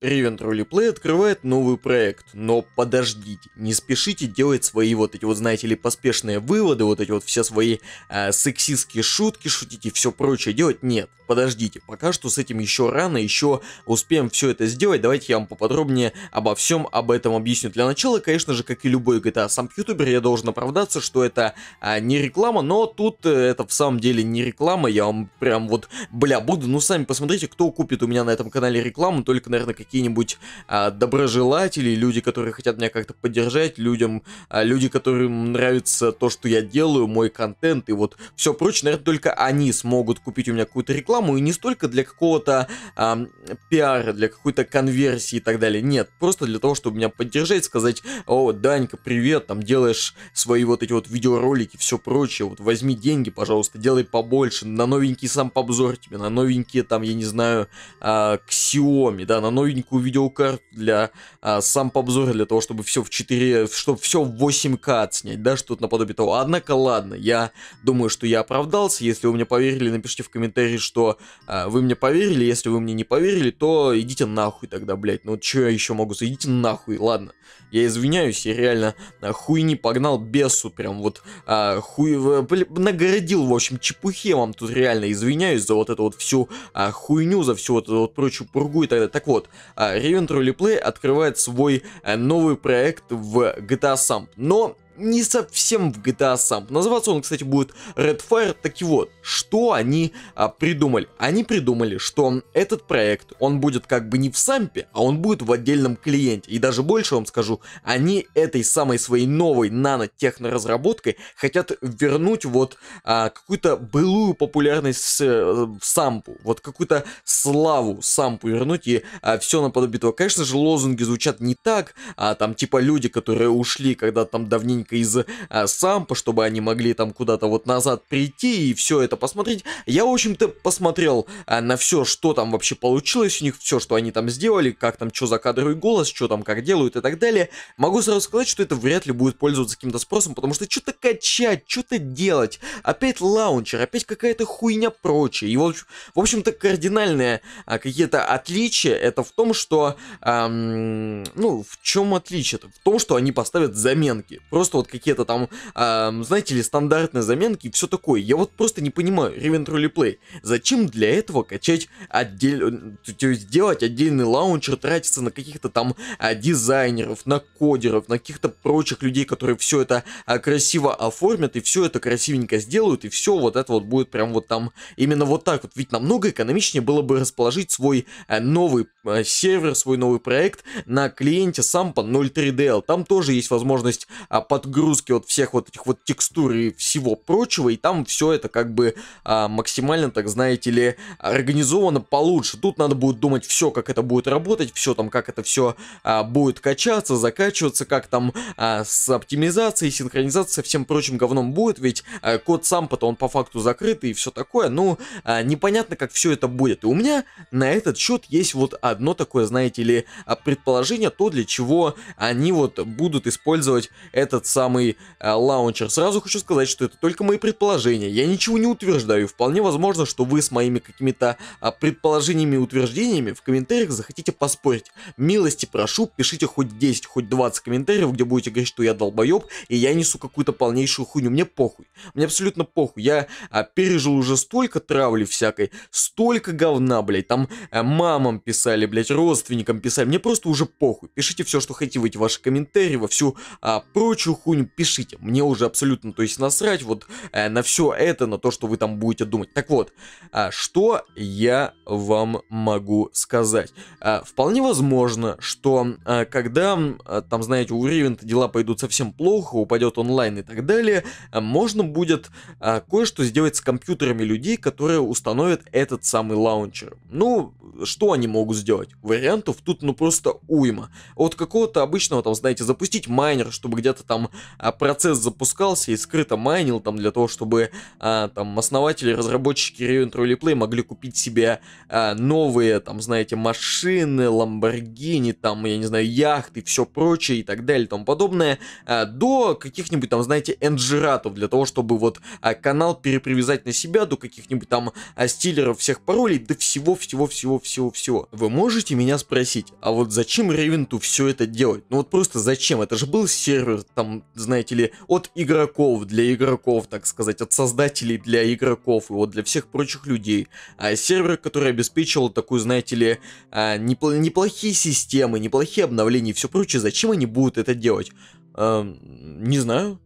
Ревент Roleplay открывает новый проект, но подождите, не спешите делать свои вот эти вот, знаете ли, поспешные выводы, вот эти вот все свои э, сексистские шутки, шутите, все прочее делать, нет, подождите, пока что с этим еще рано, еще успеем все это сделать, давайте я вам поподробнее обо всем об этом объясню. Для начала, конечно же, как и любой GTA, сам ютубер, я должен оправдаться, что это э, не реклама, но тут э, это в самом деле не реклама, я вам прям вот, бля, буду, ну сами посмотрите, кто купит у меня на этом канале рекламу, только, наверное, какие какие-нибудь а, доброжелатели, люди, которые хотят меня как-то поддержать, людям, а, люди, которым нравится то, что я делаю, мой контент и вот все прочее, наверное, только они смогут купить у меня какую-то рекламу, и не столько для какого-то а, пиара, для какой-то конверсии и так далее, нет, просто для того, чтобы меня поддержать, сказать, о, Данька, привет, там делаешь свои вот эти вот видеоролики, все прочее, вот возьми деньги, пожалуйста, делай побольше, на новенький сам обзор тебе, на новенькие там, я не знаю, а, Xiaomi, да, на новенькие маленькую видеокарту для а, сам обзора для того, чтобы все в 4, чтобы все в 8К отснять, да, что-то наподобие того. Однако, ладно, я думаю, что я оправдался. Если вы мне поверили, напишите в комментарии, что а, вы мне поверили. Если вы мне не поверили, то идите нахуй тогда, блядь. Ну, что я еще могу? Идите нахуй, ладно. Я извиняюсь, я реально а, хуйни погнал бесу, прям вот а, хуй, бля, нагородил, в общем, чепухе вам тут реально извиняюсь за вот эту вот всю а, хуйню, за всю вот эту вот прочую пургу и так далее. Так вот, а Reventry Replay открывает свой э, новый проект в GTA Sam. Но не совсем в GTA сам. Называться он, кстати, будет Redfire. Так и вот, что они а, придумали? Они придумали, что этот проект, он будет как бы не в сампе, а он будет в отдельном клиенте. И даже больше вам скажу, они этой самой своей новой нанотехноразработкой хотят вернуть вот а, какую-то былую популярность с, э, сампу, вот какую-то славу сампу вернуть и а, все наподобие этого. Конечно же, лозунги звучат не так, а там типа люди, которые ушли когда там давненько картинка из а, Сампа, чтобы они могли там куда-то вот назад прийти и все это посмотреть. Я, в общем-то, посмотрел а, на все, что там вообще получилось у них, все, что они там сделали, как там, что за кадровый голос, что там, как делают и так далее. Могу сразу сказать, что это вряд ли будет пользоваться каким-то спросом, потому что что-то качать, что-то делать, опять лаунчер, опять какая-то хуйня прочая. И вот, в общем-то, кардинальные а, какие-то отличия это в том, что, эм, ну, в чем отличие-то? В том, что они поставят заменки. Просто вот какие-то там, э, знаете ли, стандартные заменки и все такое. Я вот просто не понимаю, Riven Truly Play, зачем для этого качать отдельно, то есть делать отдельный лаунчер, тратиться на каких-то там э, дизайнеров, на кодеров, на каких-то прочих людей, которые все это э, красиво оформят и все это красивенько сделают, и все вот это вот будет прям вот там, именно вот так вот. Ведь намного экономичнее было бы расположить свой э, новый э, сервер, свой новый проект на клиенте Sampa 03DL. Там тоже есть возможность э, подгрузить подгрузки вот всех вот этих вот текстур и всего прочего, и там все это как бы а, максимально, так знаете ли, организовано получше. Тут надо будет думать все, как это будет работать, все там, как это все а, будет качаться, закачиваться, как там а, с оптимизацией, синхронизацией, всем прочим говном будет, ведь а, код сам-то он по факту закрыт и все такое, ну, а, непонятно, как все это будет. И у меня на этот счет есть вот одно такое, знаете ли, а, предположение, то, для чего они вот будут использовать этот самый э, лаунчер. Сразу хочу сказать, что это только мои предположения. Я ничего не утверждаю. Вполне возможно, что вы с моими какими-то э, предположениями и утверждениями в комментариях захотите поспорить. Милости прошу, пишите хоть 10, хоть 20 комментариев, где будете говорить, что я долбоеб, и я несу какую-то полнейшую хуйню. Мне похуй. Мне абсолютно похуй. Я э, пережил уже столько травли всякой, столько говна, блядь. Там э, мамам писали, блядь, родственникам писали. Мне просто уже похуй. Пишите все, что хотите в эти ваши комментарии, во всю а, прочую хуйню пишите. Мне уже абсолютно, то есть, насрать вот э, на все это, на то, что вы там будете думать. Так вот, э, что я вам могу сказать? Э, вполне возможно, что э, когда, э, там, знаете, у Ривента дела пойдут совсем плохо, упадет онлайн и так далее, э, можно будет э, кое-что сделать с компьютерами людей, которые установят этот самый лаунчер. Ну, что они могут сделать? Вариантов тут, ну, просто уйма. От какого-то обычного, там, знаете, запустить майнер, чтобы где-то там а, процесс запускался и скрыто майнил там для того, чтобы а, там основатели, разработчики Raven True Play могли купить себе а, новые там, знаете, машины, ламборгини, там, я не знаю, яхты, все прочее и так далее и тому подобное, а, до каких-нибудь там, знаете, энджератов для того, чтобы вот а, канал перепривязать на себя, до каких-нибудь там а, стилеров всех паролей, до всего-всего-всего-всего-всего. Вы можете меня спросить, а вот зачем Raven все это делать? Ну вот просто зачем? Это же был сервер там знаете ли, от игроков для игроков, так сказать, от создателей для игроков и вот для всех прочих людей. А сервер, который обеспечивал такую, знаете ли, а, непло неплохие системы, неплохие обновления и все прочее, зачем они будут это делать? А, не знаю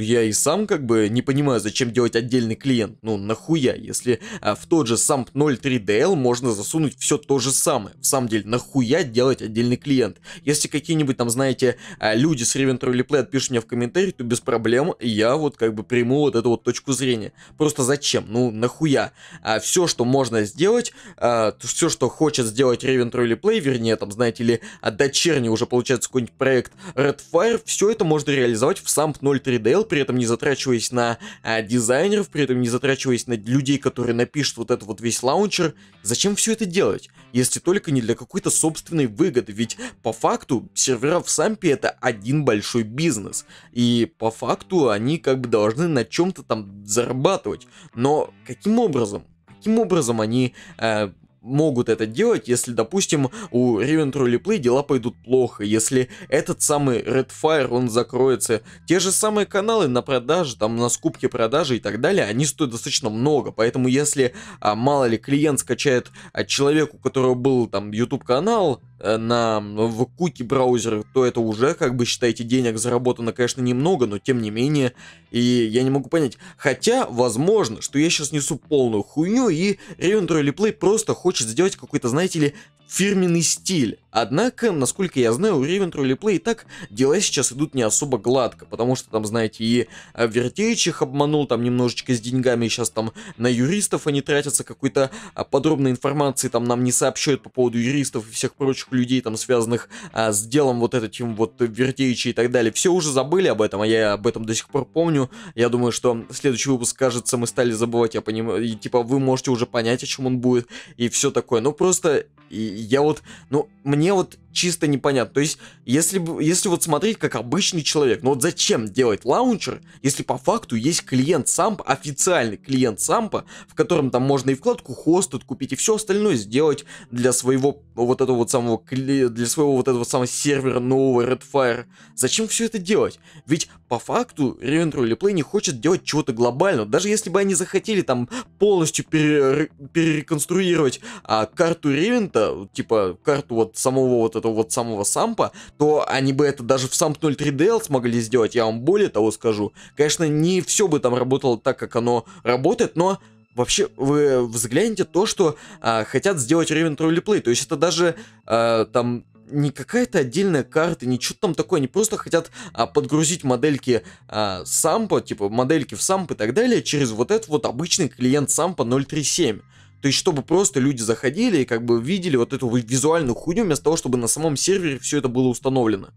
я и сам как бы не понимаю, зачем делать отдельный клиент. Ну, нахуя, если а, в тот же SAMP 03DL можно засунуть все то же самое. В самом деле, нахуя делать отдельный клиент? Если какие-нибудь там, знаете, а, люди с Reventro или Play пишут мне в комментарии, то без проблем я вот как бы приму вот эту вот точку зрения. Просто зачем? Ну, нахуя? А, все, что можно сделать, а, все, что хочет сделать Reventro или Play, вернее, там, знаете ли, а, дочерний уже получается какой-нибудь проект Redfire, все это можно реализовать в SAMP 03DL смотрел, при этом не затрачиваясь на а, дизайнеров, при этом не затрачиваясь на людей, которые напишут вот этот вот весь лаунчер. Зачем все это делать, если только не для какой-то собственной выгоды? Ведь по факту сервера в Сампе это один большой бизнес. И по факту они как бы должны на чем-то там зарабатывать. Но каким образом? Каким образом они э, могут это делать, если, допустим, у Riven True дела пойдут плохо, если этот самый Red Fire он закроется. Те же самые каналы на продаже, там, на скупке продажи и так далее, они стоят достаточно много, поэтому если, а, мало ли, клиент скачает а, человеку, у которого был там YouTube канал, Э, на, в куки браузерах, то это уже, как бы считаете, денег заработано, конечно, немного, но тем не менее, и я не могу понять. Хотя, возможно, что я сейчас несу полную хуйню, и Reventry Replay просто хочет сделать какой-то, знаете ли, фирменный стиль. Однако, насколько я знаю, у Raven Roleplay и так дела сейчас идут не особо гладко, потому что там, знаете, и э, Вертеич их обманул там немножечко с деньгами, сейчас там на юристов они тратятся, какой-то а, подробной информации там нам не сообщают по поводу юристов и всех прочих людей, там, связанных а, с делом вот этим вот Вертеича и так далее. Все уже забыли об этом, а я об этом до сих пор помню. Я думаю, что следующий выпуск, кажется, мы стали забывать, я понимаю, и, типа, вы можете уже понять, о чем он будет, и все такое. Но ну, просто и я вот, ну, мне вот чисто непонятно. То есть, если, если вот смотреть как обычный человек, ну вот зачем делать лаунчер, если по факту есть клиент сампа, официальный клиент сампа, в котором там можно и вкладку хост купить и все остальное сделать для своего вот этого вот самого, для своего вот этого самого сервера нового Redfire. Зачем все это делать? Ведь по факту Reventry Replay не хочет делать чего-то глобального. Даже если бы они захотели там полностью пере перереконструировать а, карту Ревента, типа, карту вот самого вот этого вот самого сампа, то они бы это даже в самп 0.3DL смогли сделать, я вам более того скажу. Конечно, не все бы там работало так, как оно работает, но вообще вы взгляните то, что а, хотят сделать Raven True То есть это даже а, там не какая-то отдельная карта, не что-то там такое, они просто хотят а, подгрузить модельки а, сампа, типа модельки в самп и так далее, через вот этот вот обычный клиент сампа 037. То есть, чтобы просто люди заходили и как бы видели вот эту визуальную хуйню, вместо того, чтобы на самом сервере все это было установлено.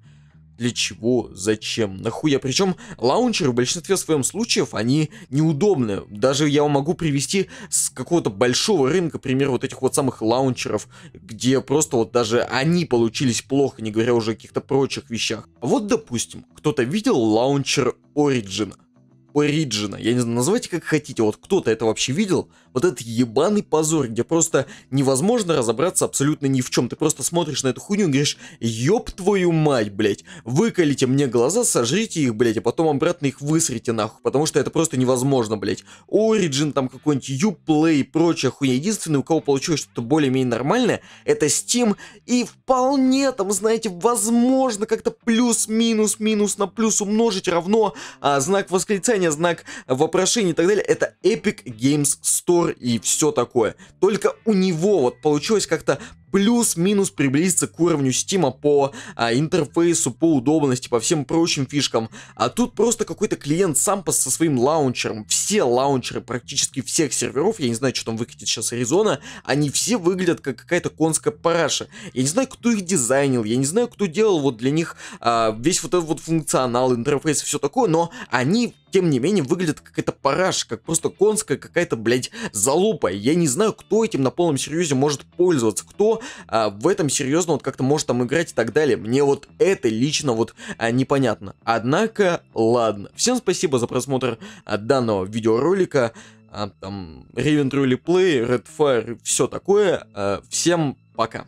Для чего? Зачем? Нахуя? Причем лаунчеры в большинстве своем случаев, они неудобны. Даже я могу привести с какого-то большого рынка пример вот этих вот самых лаунчеров, где просто вот даже они получились плохо, не говоря уже о каких-то прочих вещах. Вот, допустим, кто-то видел лаунчер Origin. Ориджина. Я не знаю, называйте как хотите. Вот кто-то это вообще видел? Вот этот ебаный позор, где просто невозможно разобраться абсолютно ни в чем. Ты просто смотришь на эту хуйню и говоришь, ёб твою мать, блядь, выколите мне глаза, сожрите их, блядь, а потом обратно их высрите нахуй, потому что это просто невозможно, блядь. Origin, там какой-нибудь Uplay и прочая хуйня. Единственное, у кого получилось что-то более-менее нормальное, это Steam, и вполне там, знаете, возможно как-то плюс-минус, минус на плюс умножить равно а, знак восклицания восклицание, знак вопрошения и так далее. Это Epic Games Store и все такое. Только у него вот получилось как-то плюс-минус приблизиться к уровню Стима по а, интерфейсу, по удобности, по всем прочим фишкам. А тут просто какой-то клиент сам по со своим лаунчером. Все лаунчеры практически всех серверов, я не знаю, что там выкатит сейчас Аризона, они все выглядят как какая-то конская параша. Я не знаю, кто их дизайнил, я не знаю, кто делал вот для них а, весь вот этот вот функционал, интерфейс и все такое, но они тем не менее выглядит как это парашка, как просто конская какая-то, блядь, залупа. Я не знаю, кто этим на полном серьезе может пользоваться, кто а, в этом серьезно вот как-то может там играть и так далее. Мне вот это лично вот а, непонятно. Однако, ладно. Всем спасибо за просмотр а, данного видеоролика. А, там, Raven Play, Red Fire, все такое. А, всем пока.